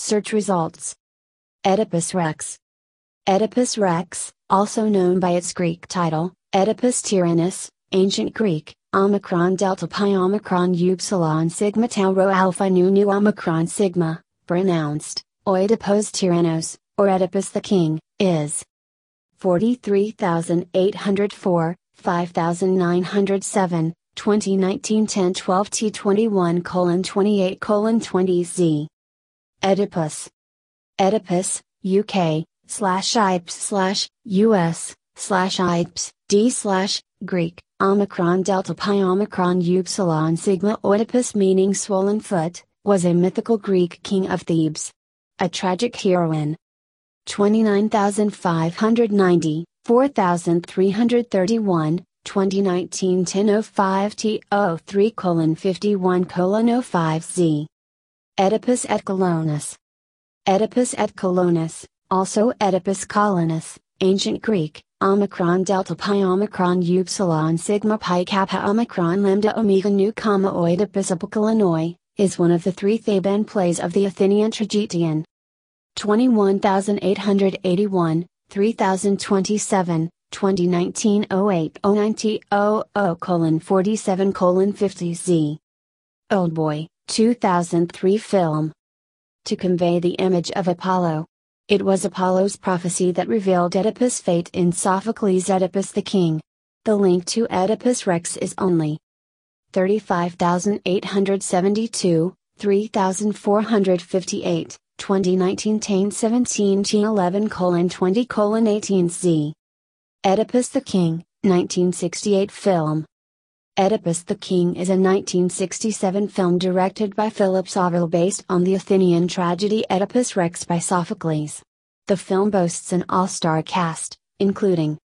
Search results Oedipus Rex. Oedipus Rex, also known by its Greek title, Oedipus Tyrannus, Ancient Greek, Omicron Delta Pi Omicron Upsilon Sigma Tau Rho Alpha Nu Nu Omicron Sigma, pronounced, Oedipus Tyrannos, or Oedipus the King, is 43804, 5907, 2019 10 12 T21 colon 28 colon 20 Z. Oedipus. Oedipus, UK, slash IPS slash, US, slash IPS, D slash, Greek, Omicron Delta Pi Omicron Upsilon Sigma Oedipus meaning swollen foot, was a mythical Greek king of Thebes. A tragic heroine. 29590, 4331, 2019 1005 T03 51 05 Z. Oedipus at Colonus. Oedipus at Colonus, also Oedipus Colonus, Ancient Greek, Omicron Delta Pi Omicron Upsilon Sigma Pi Kappa Omicron Lambda Omega Nu Comma Oedipus Apocolonoi, is one of the three Theban plays of the Athenian tragedian. 21881, 3027, 2019 08 colon 47 50 Z. Old Boy, 2003 film. To convey the image of Apollo. It was Apollo's prophecy that revealed Oedipus' fate in Sophocles' Oedipus the King. The link to Oedipus Rex is only 35,872, 3,458, 2019 10 17 11 colon 20 colon 18 Z. Oedipus the King, 1968 film. Oedipus the King is a 1967 film directed by Philip Saville, based on the Athenian tragedy Oedipus Rex by Sophocles. The film boasts an all-star cast, including,